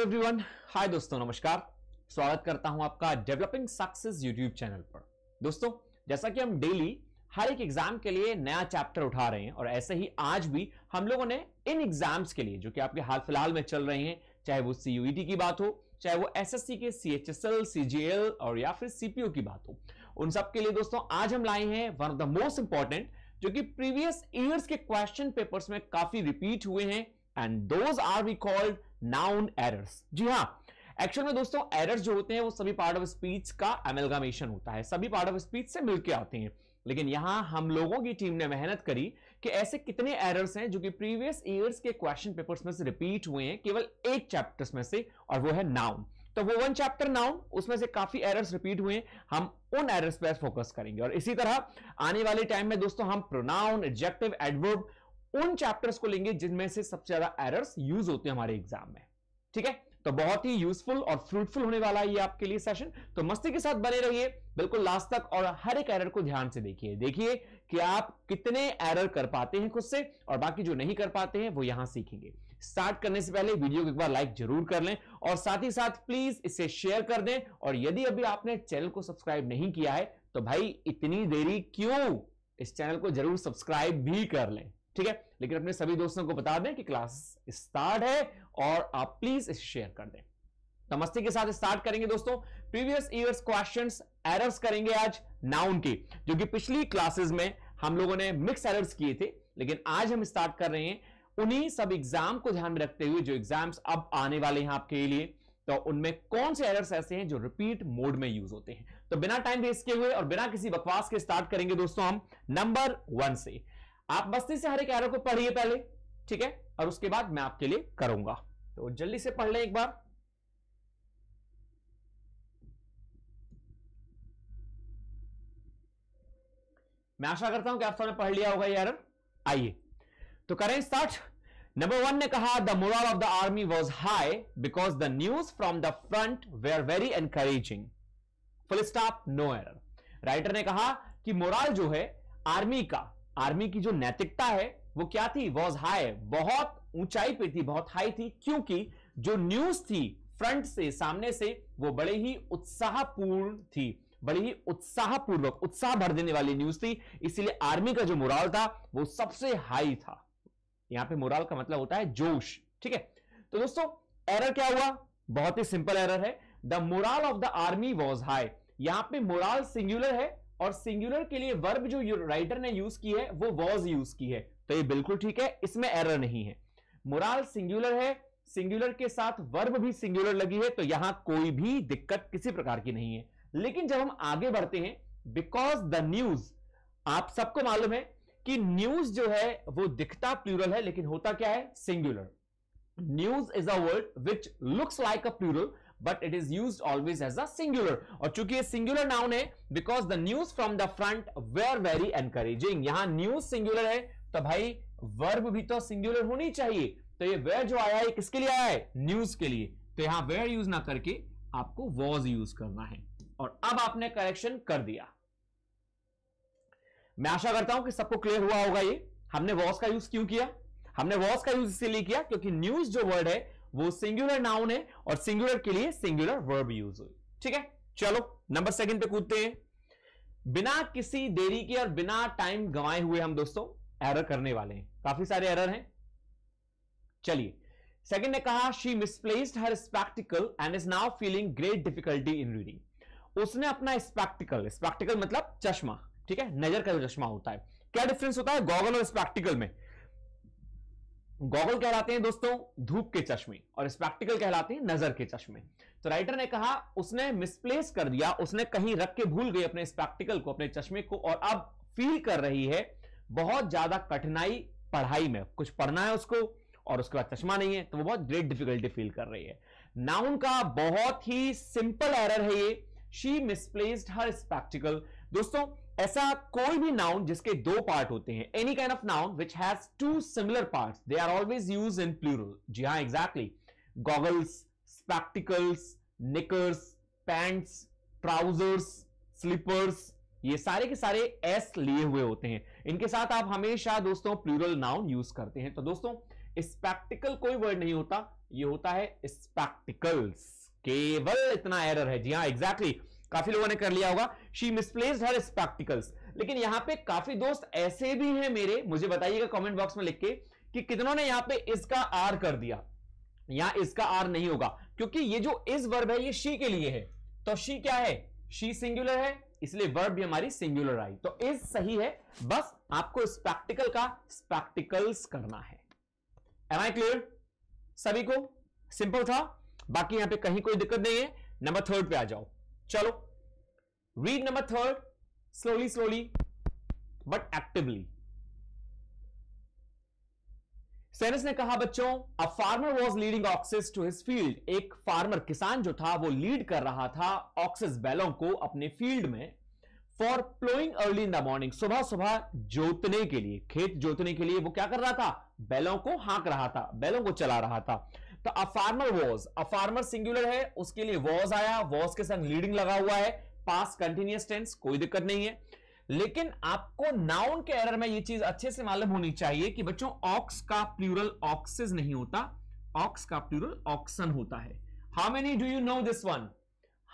Hello everyone hi दोस्तों नमस्कार स्वागत करता हूं आपका डेवलपिंग सक्सेस यूट्यूब चैनल पर दोस्तों जैसा कि हम डेली हर एक एग्जाम के लिए नया चैप्टर उठा रहे हैं और ऐसे ही आज भी हम लोगों ने इन एग्जाम्स के लिए जो कि आपके हाल फिलहाल में चल रहे हैं चाहे वो सीयूईटी e की बात हो चाहे वो एस के सी एच और या फिर सीपीओ की बात हो उन सब के लिए दोस्तों आज हम लाए हैं one of the most important जो कि प्रीवियस ईयर्स के क्वेश्चन पेपर्स में काफी रिपीट हुए हैं and those are we called noun errors जी हाँ एक्चुअल में दोस्तों एरर्स जो होते हैं वो सभी पार्ट ऑफ स्पीच का एमलगामेशन होता है सभी पार्ट ऑफ स्पीच से मिलकर आते हैं लेकिन यहां हम लोगों की टीम ने मेहनत करी कि ऐसे कितने एरर्स हैं जो कि प्रीवियस ईयर्स के क्वेश्चन पेपर्स में से रिपीट हुए हैं केवल एक चैप्टर्स में से और वो है नाउन तो वो वन चैप्टर नाउन उसमें से काफी एरर्स रिपीट हुए हम उन एरर्स पर फोकस करेंगे और इसी तरह आने वाले टाइम में दोस्तों हम प्रोनाउन एडजेक्टिव एडवर्ब उन चैप्टर्स को लेंगे जिनमें से सबसे ज्यादा एरर्स यूज होते हैं हमारे एग्जाम में ठीक है तो बहुत ही यूजफुल और फ्रूटफुल होने वाला है ये आपके लिए सेशन तो मस्ती के साथ बने रहिए बिल्कुल लास्ट तक और हर एक एरर को ध्यान से देखिए देखिए कि आप कितने एरर कर पाते हैं खुद से और बाकी जो नहीं कर पाते हैं वो यहां सीखेंगे स्टार्ट करने से पहले वीडियो को एक बार लाइक जरूर कर लें और साथ ही साथ प्लीज इसे शेयर कर दें और यदि अभी आपने चैनल को सब्सक्राइब नहीं किया है तो भाई इतनी देरी क्यों इस चैनल को जरूर सब्सक्राइब भी कर लें ठीक है लेकिन अपने सभी दोस्तों को बता दें कि क्लास स्टार्ट है और आप प्लीज इसे शेयर कर दें नमस्ते के साथ स्टार्ट करेंगे दोस्तों प्रीवियस ईयर्स क्वेश्चंस एरर्स करेंगे आज नाउन की जो कि पिछली क्लासेस में हम लोगों ने मिक्स एरर्स किए थे लेकिन आज हम स्टार्ट कर रहे हैं उन्हीं सब एग्जाम को ध्यान में रखते हुए जो एग्जाम्स अब आने वाले हैं आपके लिए तो उनमें कौन से एरर्स ऐसे हैं जो रिपीट मोड में यूज होते हैं तो बिना टाइम वेस्ट किए हुए और बिना किसी बकवास के स्टार्ट करेंगे दोस्तों हम नंबर वन से आप मस्ती से हर एक एरो को पढ़िए पहले ठीक है और उसके बाद मैं आपके लिए करूंगा तो जल्दी से पढ़ लें एक बार मैं आशा करता हूं कि आप सबने पढ़ लिया होगा यार एरर आइए तो करें स्टार्ट नंबर वन ने कहा the moral of the army was high because the news from the front were very encouraging full stop no error writer ने कहा कि मोरल जो है आर्मी का आर्मी की जो नैतिकता है वो क्या थी वॉज हाई बहुत ऊंचाई पे थी बहुत हाई थी क्योंकि जो न्यूज थी फ्रंट से सामने से वो बड़े ही उत्साहपूर्ण थी बड़ी ही उत्साहपूर्वक उत्साह भर देने वाली न्यूज थी इसीलिए आर्मी का जो मुराल था वो सबसे हाई था यहां पे मुराल का मतलब होता है जोश ठीक है तो दोस्तों एरर क्या हुआ बहुत ही सिंपल एरर है the morale of the army was high यहां पे मुराल सिंगुलर है और सिंगुलर के लिए वर्ब जो राइटर ने यूज की है वो वॉज यूज की है तो ये बिल्कुल ठीक है इसमें एरर नहीं है मुराल सिंगुलर है सिंगुलर के साथ वर्ब भी सिंगुलर लगी है तो यहां कोई भी दिक्कत किसी प्रकार की नहीं है लेकिन जब हम आगे बढ़ते हैं बिकॉज द न्यूज आप सबको मालूम है कि न्यूज जो है वो दिखता प्लूरल है लेकिन होता क्या है singular news is a word which looks like a plural but it is use always as a singular और चूंकि ये सिंगुलर नाउन है because the news from the front were very encouraging यहां न्यूज सिंगुलर है तो भाई verb भी तो सिंगुलर होनी चाहिए तो ये वेयर जो आया है किसके लिए आया है न्यूज के लिए तो यहां वेयर यूज ना करके आपको वॉज यूज करना है और अब आपने करेक्शन कर दिया मैं आशा करता हूं कि सबको क्लियर हुआ होगा ये हमने वॉज का यूज क्यों किया हमने वॉज का यूज इसीलिए किया क्योंकि न्यूज जो वर्ड है वो सिंगुलर नाउन है और सिंगुलर के लिए सिंगुलर वर्ब यूज हुई ठीक है चलो नंबर सेकंड पे कूदते हैं बिना किसी देरी के और बिना टाइम गंवाए हुए हम दोस्तों एरर करने वाले हैं काफी सारे एरर हैं चलिए सेकंड ने कहा she misplaced her spectacle and is now feeling great difficulty in reading उसने अपना स्पेक्टिकल स्पेक्टिकल मतलब चश्मा ठीक है नजर का जो चश्मा होता है क्या डिफरेंस होता है गॉगल और स्पेक्टिकल में गॉगल कहलाते हैं दोस्तों धूप के चश्मे और स्पेक्टिकल कहलाते हैं नजर के चश्मे तो राइटर ने कहा उसने मिसप्लेस कर दिया उसने कहीं रख के भूल गई अपने स्पेक्टिकल को अपने चश्मे को और अब फील कर रही है बहुत ज्यादा कठिनाई पढ़ाई में कुछ पढ़ना है उसको और उसके बाद चश्मा नहीं है तो वो बहुत ग्रेट डिफिकल्टी फील कर रही है नाउन का बहुत ही सिंपल एरर है ये शी मिसप्लेस्ड हर स्पेक्टिकल दोस्तों ऐसा कोई भी नाउन जिसके दो पार्ट होते हैं any kind of noun which has two similar part they are always use in plural जी हाँ exactly goggles spectacles knickers pants trousers slippers ये सारे के सारे एस लिए हुए होते हैं इनके साथ आप हमेशा दोस्तों प्लूरल नाउन यूज करते हैं तो दोस्तों स्पैक्टिकल कोई वर्ड नहीं होता ये होता है स्पैक्टिकल्स केवल इतना एरर है जी हाँ एग्जैक्टली exactly. काफी लोगों ने कर लिया होगा शी मिसप्लेस हर स्पेक्टिकल्स लेकिन यहां पे काफी दोस्त ऐसे भी हैं मेरे मुझे बताइएगा कमेंट बॉक्स में लिख के कि कितनों ने यहां पे इसका आर कर दिया या इसका आर नहीं होगा क्योंकि ये जो इस वर्ब है ये शी के लिए है तो शी क्या है शी सिंगुलर है इसलिए वर्ब भी हमारी सिंगुलर आई तो इस सही है बस आपको स्पेक्टिकल का स्पेक्टिकल्स करना है एम आई क्लियर सभी को सिंपल था बाकी यहां पे कहीं कोई दिक्कत नहीं है नंबर थर्ड पे आ जाओ चलो read number third slowly slowly but actively sentence ने कहा बच्चों a farmer was leading oxes to his field एक फार्मर किसान जो था वो लीड कर रहा था ऑक्सेस बैलों को अपने फील्ड में for ploughing early in the morning सुबह सुबह जोतने के लिए खेत जोतने के लिए वो क्या कर रहा था बैलों को हाक रहा था बैलों को चला रहा था तो a farmer was a farmer singular है उसके लिए वॉज आया वॉज के संग लीडिंग लगा हुआ है पास कंटिन्यूस टेंस कोई दिक्कत नहीं है लेकिन आपको नाउन के एरर में ये चीज अच्छे से मालूम होनी चाहिए कि बच्चों ऑक्स का प्लूरल ऑक्सेज नहीं होता ऑक्स का प्लूरल ऑक्सन होता है how many do you know this one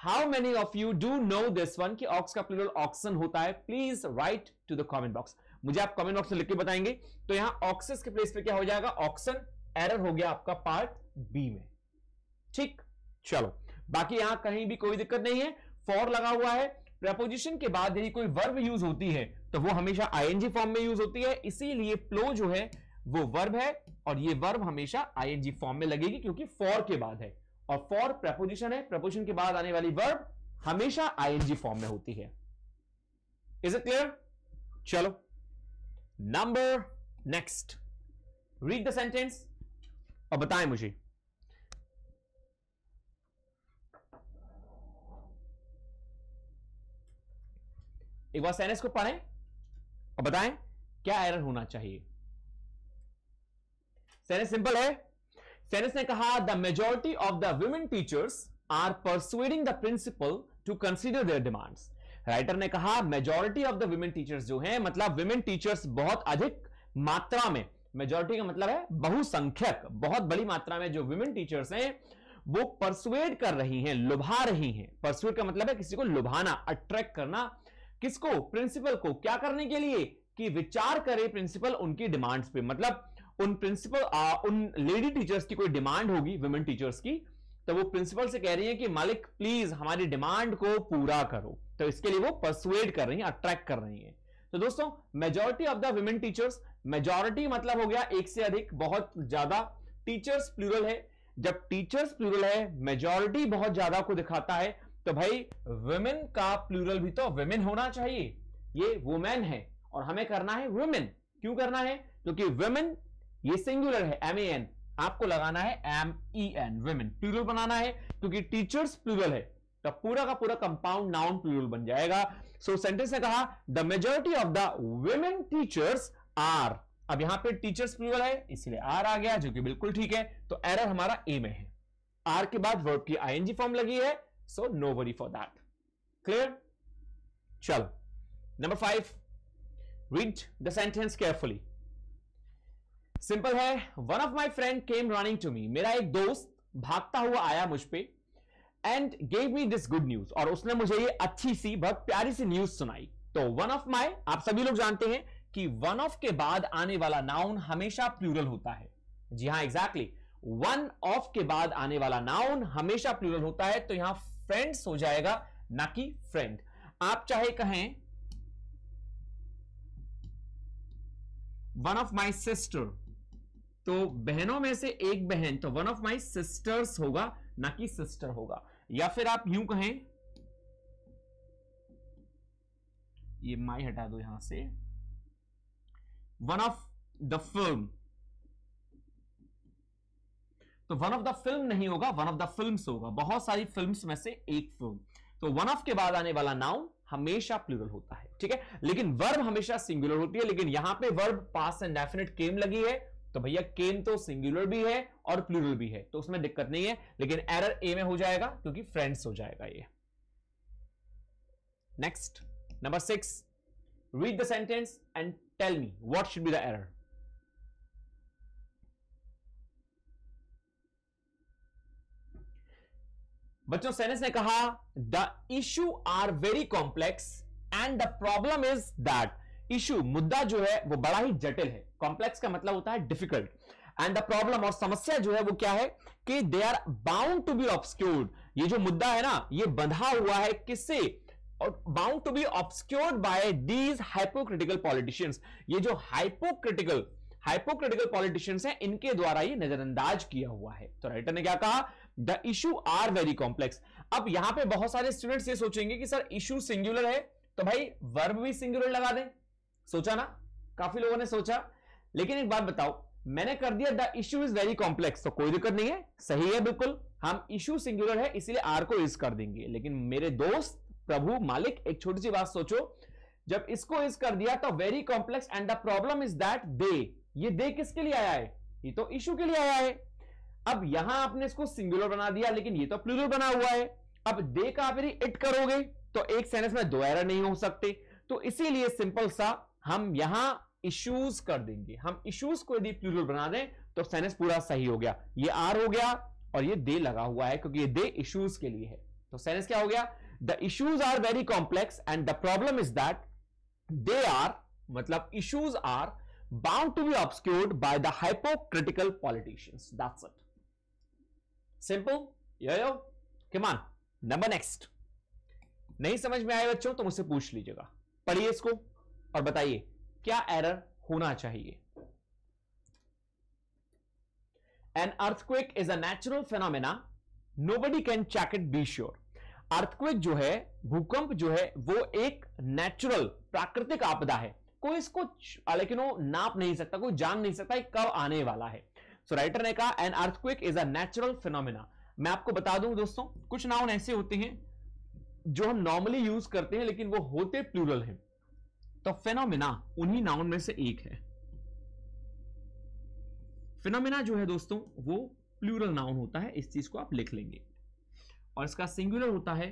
how many of you do know this one कि ऑक्स का प्लूरल ऑक्सन होता है please write to the comment box मुझे आप कॉमेंट बॉक्स में लिख के बताएंगे तो यहां ऑक्सेस के प्लेस पे क्या हो जाएगा ऑक्सन एरर हो गया आपका पार्ट बी में ठीक चलो बाकी यहां कहीं भी कोई दिक्कत नहीं है फॉर लगा हुआ है प्रपोजिशन के बाद यदि कोई वर्ब यूज होती है तो वो हमेशा आईएनजी फॉर्म में यूज होती है इसीलिए प्लो जो है वो वर्ब है और ये वर्ब हमेशा आईएनजी फॉर्म में लगेगी क्योंकि फॉर के बाद है और फॉर प्रपोजिशन है प्रपोजिशन के बाद आने वाली वर्ब हमेशा आईएनजी फॉर्म में होती है इज इट क्लियर चलो number next read the sentence और बताएं मुझे एक बार सैनेस को पढ़ें और बताएं क्या एरर होना चाहिए सैनेस सिंपल है सैनेस ने कहा the majority of the women teachers are persuading the principal to consider their demands writer ने कहा majority of the women teachers जो हैं मतलब वुमेन टीचर्स बहुत अधिक मात्रा में मेजोरिटी का मतलब है बहुसंख्यक बहुत बड़ी मात्रा में जो वुमेन टीचर्स हैं वो परसुएड कर रही हैं लुभा रही हैं परसुएड का मतलब है किसी को लुभाना अट्रैक्ट करना किसको प्रिंसिपल को क्या करने के लिए कि विचार करे प्रिंसिपल उनकी डिमांड्स पे मतलब उन प्रिंसिपल आ, उन लेडी टीचर्स की कोई डिमांड होगी वुमेन टीचर्स की तो वो प्रिंसिपल से कह रही है कि मालिक प्लीज हमारी डिमांड को पूरा करो तो इसके लिए वो परसुएड कर रही है अट्रैक्ट कर रही है तो दोस्तों majority of the women teachers majority मतलब हो गया एक से अधिक बहुत ज्यादा टीचर्स प्लूरल है जब टीचर्स प्लूरल है मेजोरिटी बहुत ज्यादा को दिखाता है तो भाई वुमेन का प्लूरल भी तो वुमेन होना चाहिए ये वुमेन है और हमें करना है वुमेन क्यों करना है क्योंकि तो वुमेन ये सिंगुलर है एम ए एन आपको लगाना है M E N women plural बनाना है क्योंकि टीचर्स प्लूरल है तो पूरा का पूरा कंपाउंड नाउन प्लूरल बन जाएगा सो so, सेंटेंस ने कहा the majority of the women teachers are अब यहां पे टीचर्स प्लूरल है इसलिए आर आ गया जो कि बिल्कुल ठीक है तो एरर हमारा ए में है आर के बाद वर्ब की आईएनजी फॉर्म लगी है So no worry for that. Clear? Chalo. Number 5 read the sentence carefully. Simple है one of my friend came running to me मेरा एक दोस्त भागता हुआ आया मुझ पे and gave me this good news और उसने मुझे ये अच्छी सी बहुत प्यारी सी न्यूज सुनाई तो वन ऑफ माई आप सभी लोग जानते हैं कि वन ऑफ के बाद आने वाला नाउन हमेशा प्लूरल होता है जी हां एग्जैक्टली वन ऑफ के बाद आने वाला नाउन हमेशा प्लूरल होता है तो यहां फ्रेंड्स हो जाएगा ना कि फ्रेंड आप चाहे कहें वन ऑफ माई सिस्टर तो बहनों में से एक बहन तो वन ऑफ माई सिस्टर्स होगा ना कि सिस्टर होगा या फिर आप यूं कहें ये माई हटा दो यहां से वन ऑफ द फिल्म तो वन ऑफ द फिल्म नहीं होगा वन ऑफ द फिल्म होगा बहुत सारी फिल्म में से एक फिल्म तो वन ऑफ के बाद आने वाला नाउन हमेशा प्लूरल होता है ठीक है लेकिन वर्ब हमेशा सिंगुलर होती है लेकिन यहां पे verb past indefinite came लगी है तो भैया केम तो सिंगुलर भी है और प्लूरल भी है तो उसमें दिक्कत नहीं है लेकिन एरर ए में हो जाएगा क्योंकि फ्रेंड्स हो जाएगा ये next number six read the sentence and tell me what should be the error बच्चों सेनेस ने कहा the issue are very complex and the problem is that issue मुद्दा जो है वो बड़ा ही जटिल है कॉम्प्लेक्स का मतलब होता है डिफिकल्ट एंड द प्रॉब्लम और समस्या जो है वो क्या है कि they are bound to be obscured ये जो मुद्दा है ना ये बंधा हुआ है किससे और bound to be obscured by these hypocritical politicians ये जो हाइपोक्रिटिकल हाइपोक्रिटिकल पॉलिटिशियंस हैं इनके द्वारा ये नजरअंदाज किया हुआ है तो राइटर ने क्या कहा the issue are very complex अब यहां पे बहुत सारे स्टूडेंट्स ये सोचेंगे कि सर इशू सिंगुलर है तो भाई वर्ब भी सिंगुलर लगा दें सोचा ना काफी लोगों ने सोचा लेकिन एक बात बताओ मैंने कर दिया the issue is very complex तो कोई दिक्कत नहीं है सही है बिल्कुल हम इशू सिंगुलर है इसलिए आर को इज कर देंगे लेकिन मेरे दोस्त प्रभु मालिक एक छोटी सी बात सोचो जब इसको इज कर दिया तो very complex and the problem is that they ये दे किसके लिए आया है ये तो इशू के लिए आया है अब यहां आपने इसको सिंगुलर बना दिया लेकिन ये तो प्लूरल बना हुआ है अब दे का आप यदि इट करोगे तो एक सेंटेंस में दो एरर नहीं हो सकते तो इसीलिए सिंपल सा हम यहां इश्यूज कर देंगे हम इश्यूज को यदि प्लूरल बना दें तो सेंटेंस पूरा सही हो गया ये आर हो गया और ये दे लगा हुआ है क्योंकि ये दे इश्यूज के लिए है तो सेंटेंस क्या हो गया the issues are very complex and the problem is that they are मतलब issues are bound to be obscured by the hypocritical politicians that's it simple yo yo come on number next नहीं समझ में आए बच्चों तो मुझसे पूछ लीजिएगा पढ़िए इसको और बताइए क्या एरर होना चाहिए an earthquake is a natural phenomena nobody can check it be sure earthquake जो है भूकंप जो है वो एक नेचुरल प्राकृतिक आपदा है कोई इसको लेकिन वो नाप नहीं सकता कोई जान नहीं सकता कब आने वाला है सो राइटर ने कहा an earthquake is a natural phenomena मैं आपको बता दूं दोस्तों कुछ नाउन ऐसे होते हैं जो हम नॉर्मली यूज करते हैं लेकिन वो होते प्लूरल हैं तो फेनोमिना उन्हीं नाउन में से एक है फिनोमिना जो है दोस्तों वो प्लूरल नाउन होता है इस चीज को आप लिख लेंगे और इसका सिंगुलर होता है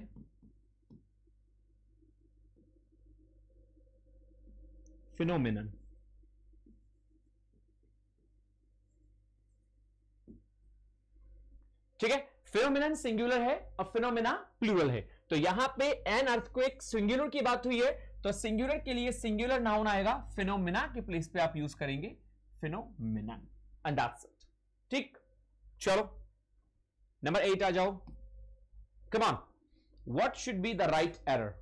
फिनोमिनन ठीक है फिनोमिनन सिंगुलर है और फिनोमिना प्लूरल है तो यहां पे एन अर्थक्वेक सिंगुलर की बात हुई है तो सिंगुलर के लिए सिंगुलर नाउन आएगा फिनोमिना के प्लेस पे आप यूज करेंगे फिनोमिना एंड दैट्स इट ठीक चलो नंबर एट आ जाओ come on what should be the right error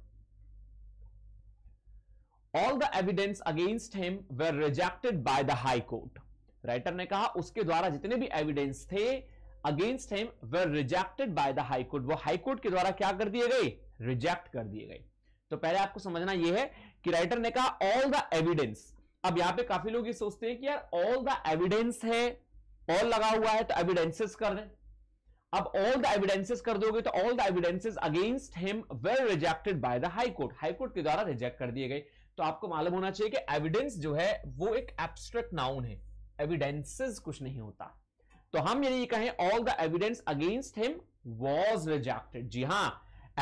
all the evidence against him were rejected by the high court writer ने कहा उसके द्वारा जितने भी एविडेंस थे against him were rejected by the high court वो हाईकोर्ट के द्वारा क्या कर दिए गए रिजेक्ट कर दिए गए तो पहले आपको समझना यह है कि राइटर ने कहा ऑल द एविडेंस अब यहां पे काफी लोग ये सोचते हैं कि यार ऑल द एविडेंस है ऑल लगा हुआ है तो एविडेंसेस कर दें अब ऑल द एविडेंसेस कर दोगे तो all the evidences against him were rejected by the high court high court के द्वारा रिजेक्ट कर दिए गए तो आपको मालूम होना चाहिए कि एविडेंस जो है वो एक एब्स्ट्रैक्ट नाउन है एविडेंसेस कुछ नहीं होता तो हम यदि कहें all the evidence against him was rejected जी हाँ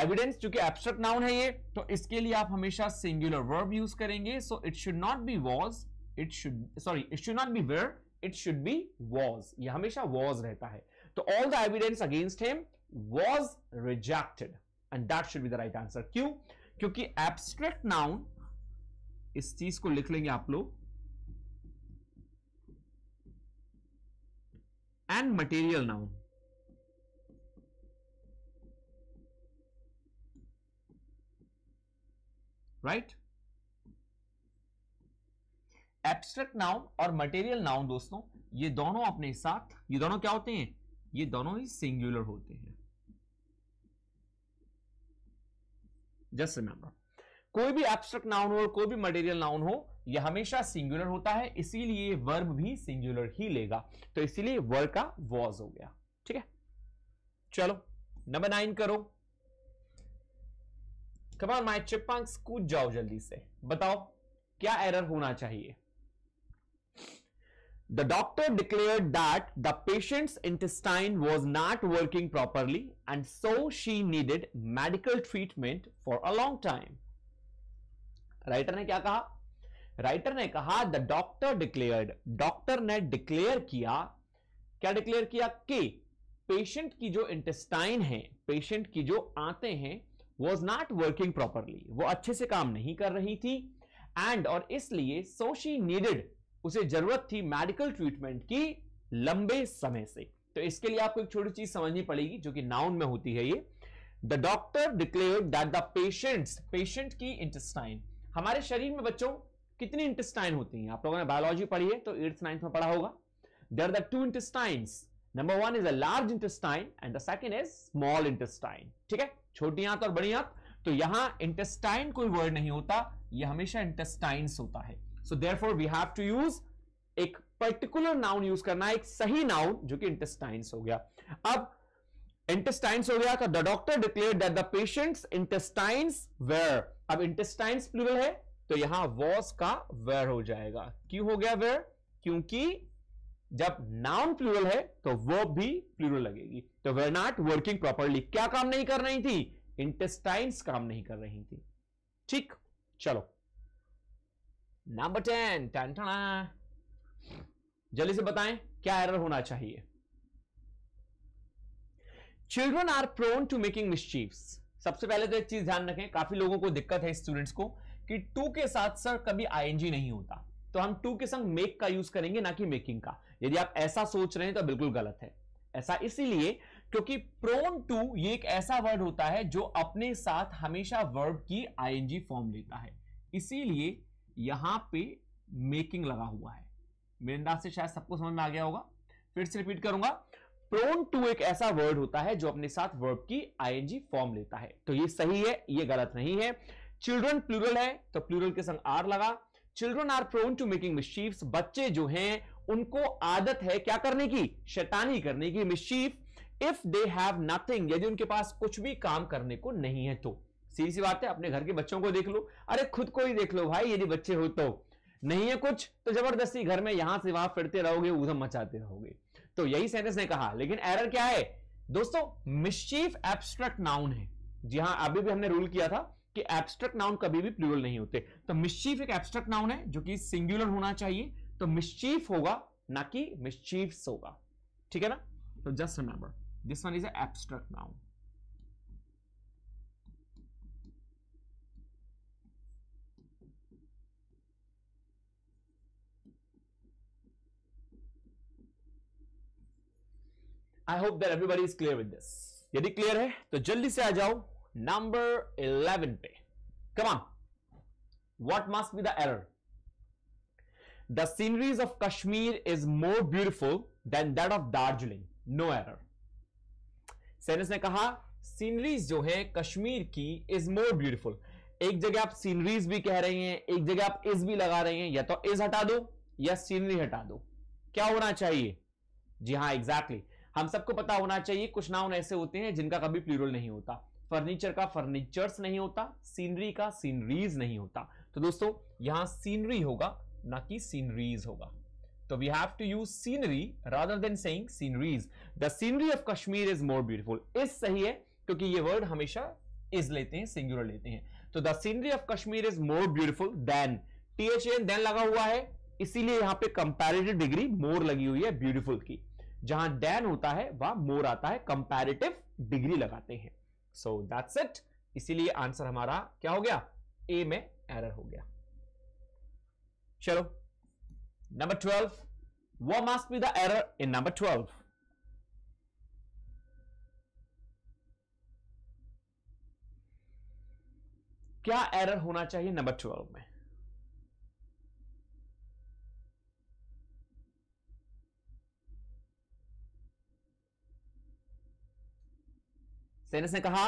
एविडेंस चूंकि एब्स्ट्रक्ट नाउन है ये तो इसके लिए आप हमेशा सिंगुलर वर्ब यूज करेंगे so it should not be was it should sorry it should not be were it should be was ये हमेशा वॉज रहता है तो all the evidence against him was rejected and that should be the right answer क्यों क्योंकि abstract noun इस चीज को लिख लेंगे आप लोग and material noun right abstract noun और मटेरियल नाउन दोस्तों ये दोनों अपने साथ ये दोनों क्या होते हैं ये दोनों ही सिंगुलर होते हैं जस्ट रिमेंबर कोई भी एब्स्ट्रैक्ट नाउन हो और कोई भी मटेरियल नाउन हो यह हमेशा सिंगुलर होता है इसीलिए वर्ब भी सिंगुलर ही लेगा तो इसीलिए वर्ग का वॉज हो गया ठीक है चलो नंबर नाइन करो कमाल माइ चिपांक कूद जाओ जल्दी से बताओ क्या एरर होना चाहिए the doctor declare that the patient's intestine was not working properly and so she needed medical treatment for a long time writer ने क्या कहा राइटर ने कहा द डॉक्टर डिक्लेयर्ड डॉक्टर ने डिक्लेयर किया क्या डिक्लेयर किया कि पेशेंट की जो इंटेस्टाइन है पेशेंट की जो आते हैं वॉज नॉट वर्किंग प्रॉपरली वो अच्छे से काम नहीं कर रही थी एंड और इसलिए सो शी नीडेड उसे जरूरत थी मेडिकल ट्रीटमेंट की लंबे समय से तो इसके लिए आपको एक छोटी चीज समझनी पड़ेगी जो कि नाउन में होती है ये the doctor declare that the patient's patient की इंटेस्टाइन हमारे शरीर में बच्चों कितनी इंटेस्टाइन होती हैं आप लोगों ने बायोलॉजी पढ़ी है तो एट्थ नाइन्थ में पढ़ा होगा there the two intestines number one is a large intestine and the second is small intestine ठीक है छोटी आंत और बड़ी आंत तो यहां इंटेस्टाइन कोई वर्ड नहीं होता यह हमेशा इंटेस्टाइन्स होता है so therefore we have to use एक पर्टिकुलर नाउन यूज करना एक सही नाउन जो कि इंटेस्टाइन्स हो गया अब इंटेस्टाइन्स हो गया तो the doctor declare that the patient's intestines were अब इंटेस्टाइन्स प्लूरल है तो यहां वॉस का वेर हो जाएगा क्यों हो गया वेर क्योंकि जब नाउन प्लूरल है तो वो भी प्लूरल लगेगी तो वेर नॉट वर्किंग प्रॉपरली क्या काम नहीं कर रही थी इंटेस्टाइन काम नहीं कर रही थी ठीक चलो नंबर टेन टन जल्दी से बताएं क्या एरर होना चाहिए children are prone to making मिस्चीव्स सबसे पहले तो एक चीज ध्यान रखें काफी लोगों को दिक्कत है स्टूडेंट्स को कि टू के साथ सर कभी आईएनजी नहीं होता तो हम टू के संग मेक का यूज करेंगे ना कि मेकिंग का यदि आप ऐसा सोच रहे हैं तो बिल्कुल गलत है ऐसा इसीलिए क्योंकि प्रोन टू ये एक ऐसा वर्ड होता है जो अपने साथ हमेशा वर्ब की आईएनजी फॉर्म लेता है इसीलिए यहां पे मेकिंग लगा हुआ है मेरे अंदाज से शायद सबको समझ में आ गया होगा फिर से रिपीट करूंगा प्रोन टू एक ऐसा वर्ड होता है जो अपने साथ वर्ब की आईएनजी फॉर्म लेता है तो ये सही है ये गलत नहीं है चिल्ड्रन प्लूरल है तो प्लूरल के संग आर लगा children are prone to making mischief बच्चे जो हैं उनको आदत है क्या करने की शैतानी करने की mischief if they have nothing यदि उनके पास कुछ भी काम करने को नहीं है तो सीधी सी बात है अपने घर के बच्चों को देख लो अरे खुद को ही देख लो भाई यदि बच्चे हो तो नहीं है कुछ तो जबरदस्ती घर में यहां से वहां फिरते रहोगे उधम मचाते रहोगे तो यही सेंटेंस ने कहा लेकिन एरर क्या है दोस्तों मिशीफ एब्स्ट्रैक्ट नाउन है जी हाँ अभी भी हमने रूल किया था कि एब्स्ट्रैक्ट नाउन कभी भी प्लूरल नहीं होते तो मिशीफ एक एब्स्ट्रक्ट नाउन है जो कि सिंगुलर होना चाहिए तो मिशीफ होगा ना कि मिशीफ होगा ठीक है ना तो just remember this one is abstract noun I hope that everybody is clear with this यदि क्लियर है तो जल्दी से आ जाओ नंबर इलेवन पे come what must must the uh the sceneries of Kashmir is more beautiful than that of Darjeeling no error error ने कहा सीनरीज जो है कश्मीर की इज मोर ब्यूटीफुल एक जगह आप सीनरीज भी कह रहे हैं एक जगह आप इज भी लगा रहे हैं या तो इज हटा दो या सीनरी हटा दो क्या होना चाहिए जी हाँ एग्जैक्टली exactly. हम सबको पता होना चाहिए कुछ नाउन ऐसे होते हैं जिनका कभी प्लूरल नहीं होता फर्नीचर का फर्नीचर्स नहीं होता सीनरी का सीनरीज नहीं होता तो दोस्तों यहां सीनरी होगा ना कि सीनरीज होगा तो we have to use scenery rather than saying sceneries the scenery of Kashmir is more beautiful is सही है क्योंकि ये वर्ड हमेशा इज लेते हैं सिंगुलर लेते हैं तो the scenery of Kashmir is more beautiful than T H N than लगा हुआ है इसीलिए यहां पे कंपेरेटिव डिग्री मोर लगी हुई है ब्यूटीफुल की जहां डैन होता है वहां मोर आता है कंपेरेटिव डिग्री लगाते हैं सो दैट्स इट इसीलिए आंसर हमारा क्या हो गया ए में एरर हो गया चलो नंबर ट्वेल्व वो must be the in number twelve क्या एरर होना चाहिए नंबर ट्वेल्व में सेनस ने कहा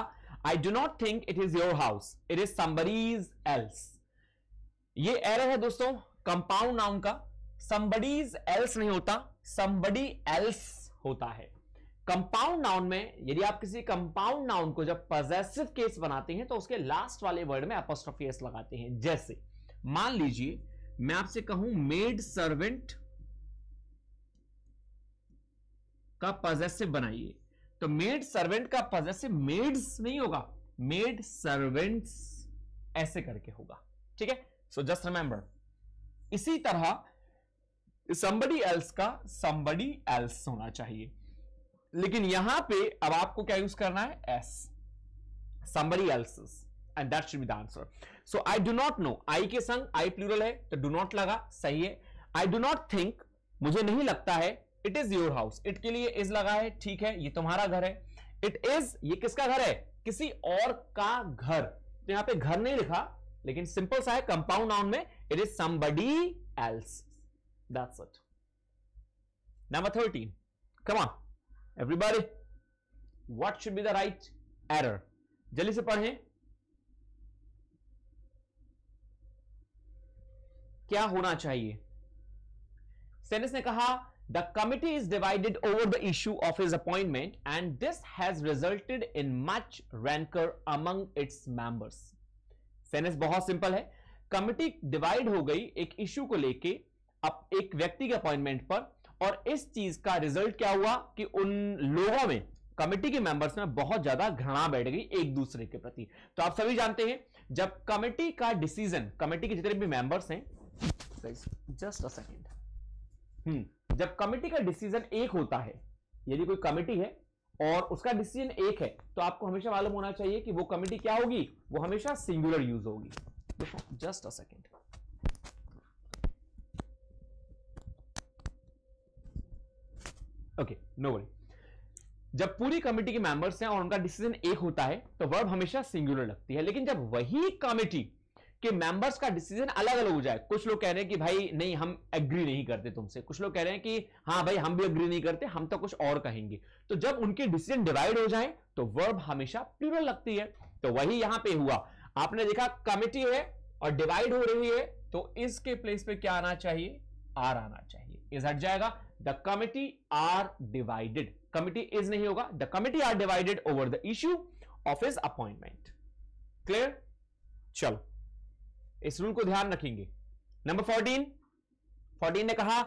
I do not think it is your house it is somebody's else ये एरर है दोस्तों कंपाउंड नाउन का समबडीज एल्स नहीं होता समबडी एल्स होता है कंपाउंड नाउन में यदि आप किसी कंपाउंड नाउन को जब पजेसिव केस बनाते हैं तो उसके लास्ट वाले वर्ड में अपोस्ट्रोफी एस लगाते हैं जैसे मान लीजिए मैं आपसे कहूं मेड सर्वेंट का पजेसिव बनाइए तो मेड सर्वेंट का पजेसिव मेड्स नहीं होगा मेड सर्वेंट्स ऐसे करके होगा ठीक है सो जस्ट रिमेंबर इसी तरह संबडी एल्स का संबडी एल्स होना चाहिए लेकिन यहां पे अब आपको क्या यूज करना है S somebody else and that should be the answer so I do not know I के संग आई प्लूरल है तो डू नॉट लगा सही है आई डू नॉट थिंक मुझे नहीं लगता है it is your house it के लिए इज लगा है ठीक है ये तुम्हारा घर है इट इज ये किसका घर है किसी और का घर तो यहां पे घर नहीं लिखा लेकिन सिंपल सा है कंपाउंड नाउन में it is somebody else that's it number thirteen on everybody what should be the right error जल्दी से पढ़ें क्या होना चाहिए सेनेस ने कहा The committee is divided over the issue of his appointment and this has resulted in much rancor among its members. सेनेस बहुत simple है कमिटी डिवाइड हो गई एक इश्यू को लेके अब एक व्यक्ति के अपॉइंटमेंट पर और इस चीज का रिजल्ट क्या हुआ कि उन लोगों में कमेटी के मेंबर्स में बहुत ज्यादा घृणा बैठ गई एक दूसरे के प्रति तो आप सभी जानते हैं जब कमेटी का डिसीजन कमेटी के जितने भी मेंबर्स हैं जस्ट अ सेकंड हम्म जब कमेटी का डिसीजन एक होता है यदि कोई कमेटी है और उसका डिसीजन एक है तो आपको हमेशा मालूम होना चाहिए कि वो कमेटी क्या होगी वो हमेशा सिंगुलर यूज होगी देखो just a second okay no worry जब पूरी कमेटी के मेंबर्स हैं और उनका डिसीजन एक होता है तो वर्ब हमेशा सिंगुलर लगती है लेकिन जब वही कमेटी कि मेंबर्स का डिसीजन अलग अलग हो जाए कुछ लोग कह रहे हैं कि भाई नहीं हम एग्री नहीं करते तुमसे कुछ लोग कह रहे हैं कि हाँ भाई हम भी एग्री नहीं करते हम तो कुछ और कहेंगे तो जब उनके डिसीजन डिवाइड हो जाए तो वर्ब हमेशा प्लूरल लगती है तो वही यहां पे हुआ आपने देखा कमिटी है और डिवाइड हो रही है तो इसके प्लेस पे क्या आना चाहिए आर आना चाहिए इज हट जाएगा the committee are divided committee is नहीं होगा the committee are divided over the issue of is appointment clear चलो इस रूल को ध्यान रखेंगे नंबर फोर्टीन फोर्टीन ने कहा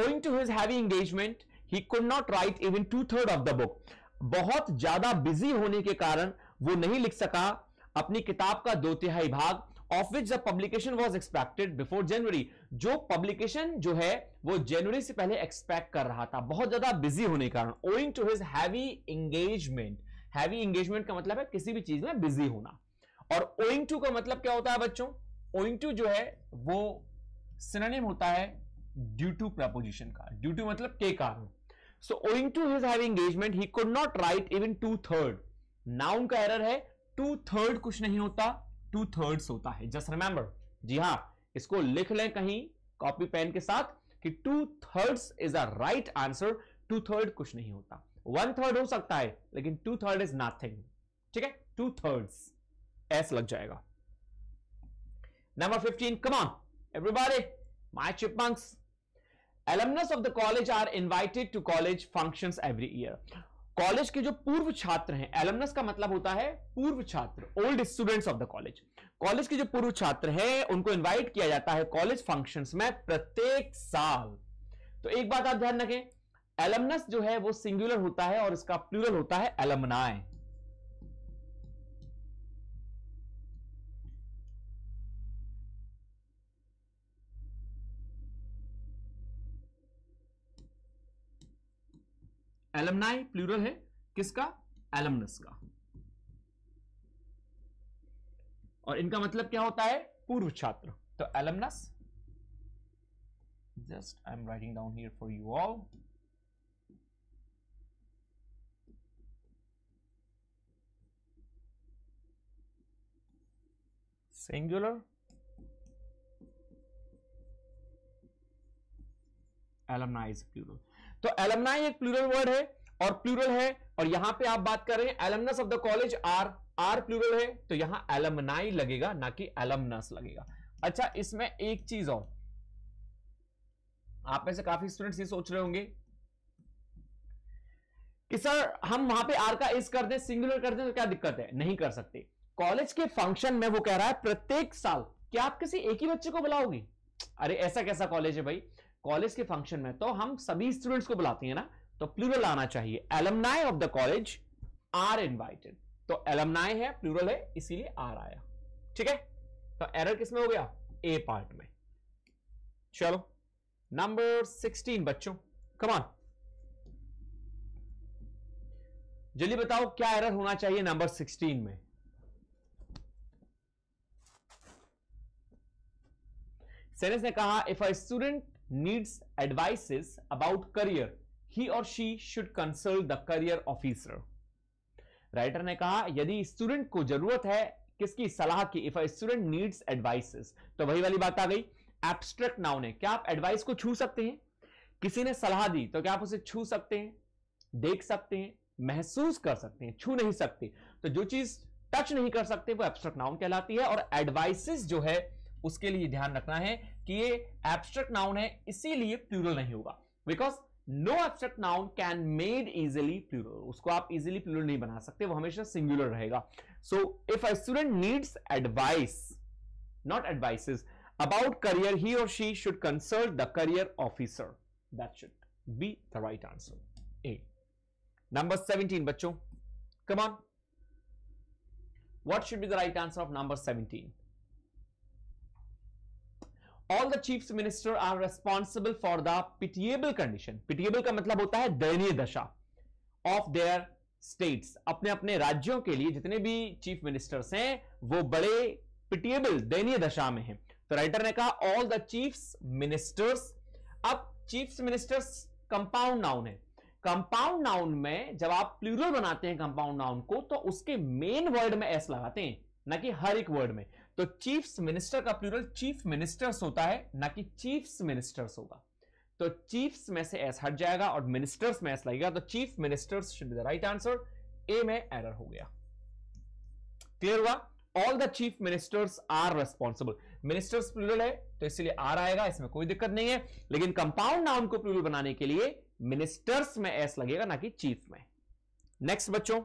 owing to his heavy engagement he could not write even two third of the book बहुत ज्यादा बिजी होने के कारण वो नहीं लिख सका अपनी किताब का दो तिहाई भाग of which the publication was expected before January जो पब्लिकेशन जो है वो जनवरी से पहले एक्सपेक्ट कर रहा था बहुत ज्यादा बिजी होने के कारण owing to his heavy engagement heavy engagement का मतलब है किसी भी चीज में बिजी होना और ओइंग टू का मतलब क्या होता है बच्चों ओइंग टू जो है वो सिनोनिम होता है ड्यू टू प्रपोजिशन का ड्यू टू मतलब के कारण so owing to his have engagement he could not write even two third noun का एरर है टू थर्ड कुछ नहीं होता टू थर्ड होता है जस्ट रिमेंबर जी हाँ इसको लिख लें कहीं कॉपी पेन के साथ कि two third is a right answer two third कुछ नहीं होता वन थर्ड हो सकता है लेकिन टू थर्ड इज नथिंग ठीक है टू थर्ड्स एस लग जाएगा Number 15, come on, everybody, my chipmunks. Alumnus of the college are invited to college functions every year. College के जो पूर्व छात्र हैं एलमनस का मतलब होता है पूर्व छात्र old students of the college college के जो पूर्व छात्र हैं उनको इनवाइट किया जाता है कॉलेज फंक्शंस में प्रत्येक साल तो एक बात आप ध्यान रखें एलमनस जो है वो सिंगुलर होता है और इसका प्लूरल होता है एलमनाय एलमनाई प्लूरल है किसका एलमनस का और इनका मतलब क्या होता है पूर्व छात्र तो alumnus just I am writing down here for you all singular alumni is plural तो एलमनाई एक प्लूरल वर्ड है और प्लूरल है और यहां पे आप बात कर रहे हैं alumnus of the college are are plural है तो यहां एलमनाई लगेगा ना कि एलमनस लगेगा अच्छा इसमें एक चीज और आप में से काफी स्टूडेंट्स ये सोच रहे होंगे कि सर हम वहां पे आर का इस कर दें सिंगुलर कर दें तो क्या दिक्कत है नहीं कर सकते कॉलेज के फंक्शन में वो कह रहा है प्रत्येक साल क्या आप किसी एक ही बच्चे को बुलाओगे अरे ऐसा कैसा कॉलेज है भाई कॉलेज के फंक्शन में तो हम सभी स्टूडेंट्स को बुलाते हैं ना तो प्लूरल आना चाहिए alumni of the college are invited तो एलमनाई है प्लूरल है इसीलिए आर आया ठीक है तो एरर किसमें हो गया ए पार्ट में चलो नंबर सिक्सटीन बच्चों कमान जल्दी बताओ क्या एरर होना चाहिए नंबर सिक्सटीन में सेनेस ने कहा if a student needs advices about career, he or she should consult the career officer. Writer ने कहा यदि स्टूडेंट को जरूरत है किसकी सलाह की इफ स्टूडेंट नीड्स एडवाइसेस तो वही वाली बात आ गई एब्स्ट्रैक्ट नाउ ने क्या आप एडवाइस को छू सकते हैं किसी ने सलाह दी तो क्या आप उसे छू सकते हैं देख सकते हैं महसूस कर सकते हैं छू नहीं सकते तो जो चीज टच नहीं कर सकते वो एब्स्ट्रैक्ट नाउन कहलाती है और एडवाइसेस जो है उसके लिए ध्यान रखना है कि ये एब्स्ट्रैक्ट नाउन है इसीलिए प्लूरल नहीं होगा because no abstract noun can made easily plural उसको आप इजिली प्लूरल नहीं बना सकते वो हमेशा सिंगुलर रहेगा so if a student needs advice not advices about career he और she should consult the career officer that should be the right answer A number seventeen बच्चों come on what should be the right answer of number seventeen all the chief minister are responsible for the pitiable condition pitiable का मतलब होता है दयनीय दशा of their states अपने अपने राज्यों के लिए जितने भी चीफ मिनिस्टर्स हैं वो बड़े पिटिएबल दयनीय दशा में हैं तो राइटर ने कहा ऑल द चीफ मिनिस्टर्स अब चीफ मिनिस्टर्स कंपाउंड नाउन है कंपाउंड नाउन में जब आप प्लूरल बनाते हैं कंपाउंड नाउन को तो उसके मेन वर्ड में एस लगाते हैं ना कि हर एक वर्ड में तो चीफ्स मिनिस्टर का प्लूरल चीफ मिनिस्टर्स होता है ना कि चीफ मिनिस्टर्स होगा तो चीफ्स में से एस हट जाएगा और मिनिस्टर्स में एस लगेगा तो chief ministers should be the right answer A में एरर हो गया क्लियर हुआ all the chief ministers are responsible ministers plural है तो इसलिए आर आएगा इसमें कोई दिक्कत नहीं है लेकिन कंपाउंड नाउन को प्लूरल बनाने के लिए मिनिस्टर्स में एस लगेगा ना कि चीफ में नेक्स्ट बच्चों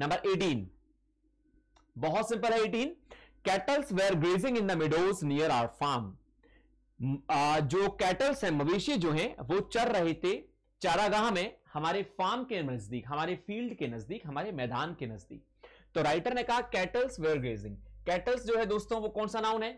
नंबर एटीन बहुत सिंपल है 18 cattles were grazing in the meadows near our farm जो कैटल्स हैं मवेशी जो हैं वो चर रहे थे चारागाह में हमारे फार्म के नजदीक हमारे फील्ड के नजदीक हमारे मैदान के नजदीक तो राइटर ने कहा कैटल्स वेयर ग्रेजिंग कैटल्स जो है दोस्तों वो कौन सा नाउन है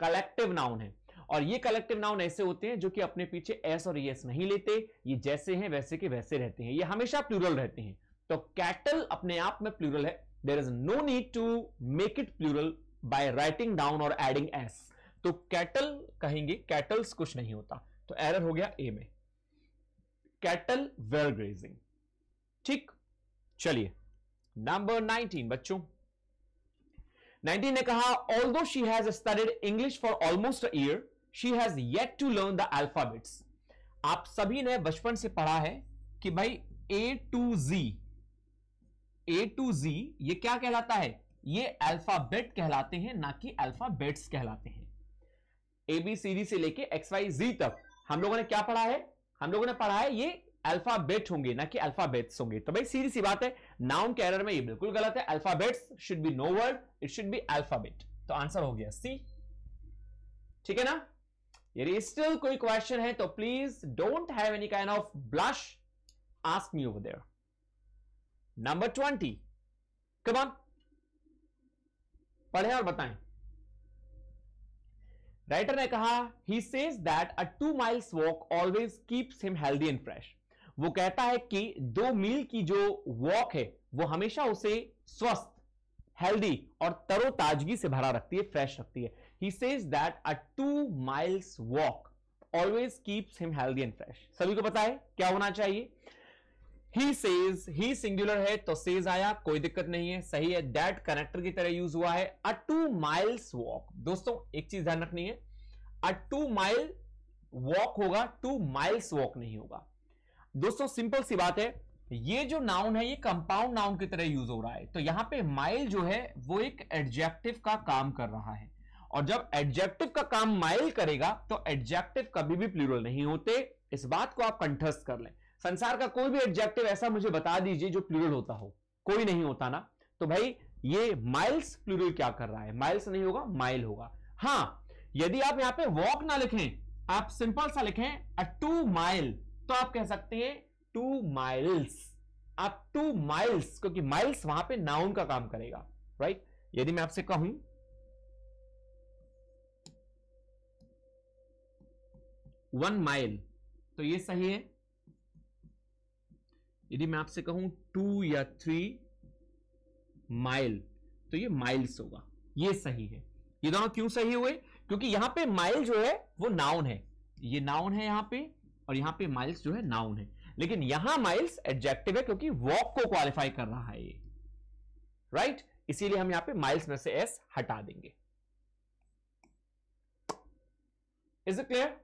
कलेक्टिव नाउन है और ये कलेक्टिव नाउन ऐसे होते हैं जो कि अपने पीछे एस और एस नहीं लेते ये जैसे हैं वैसे के वैसे रहते हैं ये हमेशा प्लूरल रहते हैं तो कैटल अपने आप में प्लूरल है there is no need to make it plural by writing down और एडिंग एस तो कैटल कहेंगे कैटल्स कुछ नहीं होता तो एरर हो गया ए में कैटल वेल ग्रेजिंग ठीक चलिए नंबर 19 बच्चों 19 ने कहा although she has studied English for almost a year she has yet to learn the alphabets आप सभी ने बचपन से पढ़ा है कि भाई ए टू जी ए टू जी ये क्या कहलाता है ये अल्फाबेट कहलाते हैं ना कि अल्फाबेट्स कहलाते हैं ए बी सी डी से लेके एक्स वाई जी तक हम लोगों ने क्या पढ़ा है हम लोगों ने पढ़ा है ये अल्फाबेट होंगे ना कि अल्फाबेट्स होंगे तो भाई सीधी सी बात है नाउन के एरर में ये बिल्कुल गलत है alphabets should be no word it should be alphabet तो आंसर हो गया सी ठीक है ना यदि स्टिल कोई क्वेश्चन है तो please don't have any kind of blush ask me over there number twenty कब आप पढ़े और बताएं राइटर ने कहा he says that a two miles walk always keeps him healthy and fresh वो कहता है कि दो मील की जो वॉक है वो हमेशा उसे स्वस्थ हेल्दी और तरोताजगी से भरा रखती है फ्रेश रखती है he says that a two miles walk always keeps him healthy and fresh सभी को पता है क्या होना चाहिए ही सेज ही सिंगुलर है तो सेज आया कोई दिक्कत नहीं है सही है दैट कनेक्टर की तरह यूज हुआ है अ टू माइल्स वॉक दोस्तों एक चीज ध्यान रखनी है अ टू माइल वॉक होगा टू माइल्स वॉक नहीं होगा दोस्तों सिंपल सी बात है ये जो नाउन है ये कंपाउंड नाउन की तरह यूज हो रहा है तो यहां पे माइल जो है वो एक एडजेक्टिव का काम कर रहा है और जब एडजेक्टिव का काम माइल करेगा तो एडजेक्टिव कभी भी प्लूरल नहीं होते इस बात को आप कंठस्थ कर लें संसार का कोई भी एडजेक्टिव ऐसा मुझे बता दीजिए जो प्लूरल होता हो कोई नहीं होता ना तो भाई ये माइल्स प्लूरल क्या कर रहा है माइल्स नहीं होगा माइल होगा हां यदि आप यहां पे वॉक ना लिखें आप सिंपल सा लिखें अ टू माइल तो आप कह सकते हैं टू माइल्स आप टू माइल्स क्योंकि माइल्स वहां पे नाउन का काम करेगा राइट यदि मैं आपसे कहूं वन माइल तो ये सही है यदि मैं आपसे कहूं टू या थ्री माइल तो ये माइल्स होगा ये सही है ये दोनों क्यों सही हुए क्योंकि यहां पे माइल जो है वो नाउन है ये नाउन है यहां पे और यहां पे माइल्स जो है नाउन है लेकिन यहां माइल्स एडजेक्टिव है क्योंकि वॉक को क्वालिफाई कर रहा है ये राइट इसीलिए हम यहां पे माइल्स में से एस हटा देंगे is it clear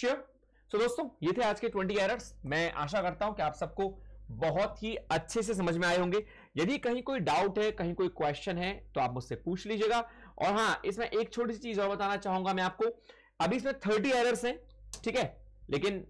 sure so दोस्तों ये थे आज के 20 एरर्स मैं आशा करता हूं कि आप सबको बहुत ही अच्छे से समझ में आए होंगे यदि कहीं कोई डाउट है कहीं कोई क्वेश्चन है तो आप मुझसे पूछ लीजिएगा और हाँ इसमें एक छोटी सी चीज और बताना चाहूंगा मैं आपको अभी इसमें थर्टी एरर्स हैं ठीक है लेकिन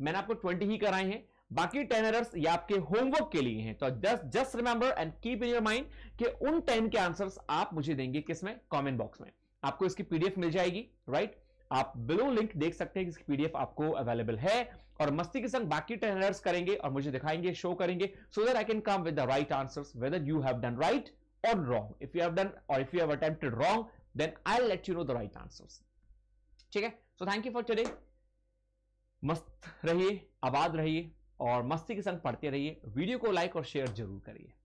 मैंने आपको ट्वेंटी ही कराए हैं बाकी टेन एरर्स ये आपके होमवर्क के लिए हैं तो just just remember and keep in your mind कि उन टेन के आंसर्स आप मुझे देंगे किसमें कमेंट बॉक्स में आपको इसकी पीडीएफ मिल जाएगी राइट आप बिलो लिंक देख सकते हैं इसकी पीडीएफ आपको अवेलेबल है और मस्ती के संग बाकी ट्रेनर्स करेंगे और मुझे दिखाएंगे शो करेंगे so that I can come with the right answers whether you have done right और wrong if you have done और if you have attempted wrong, then I'll let you know the right answers. ठीक है so thank you for today मस्त रहिए आबाद रहिए और मस्ती के संग पढ़ते रहिए वीडियो को लाइक और शेयर जरूर करिए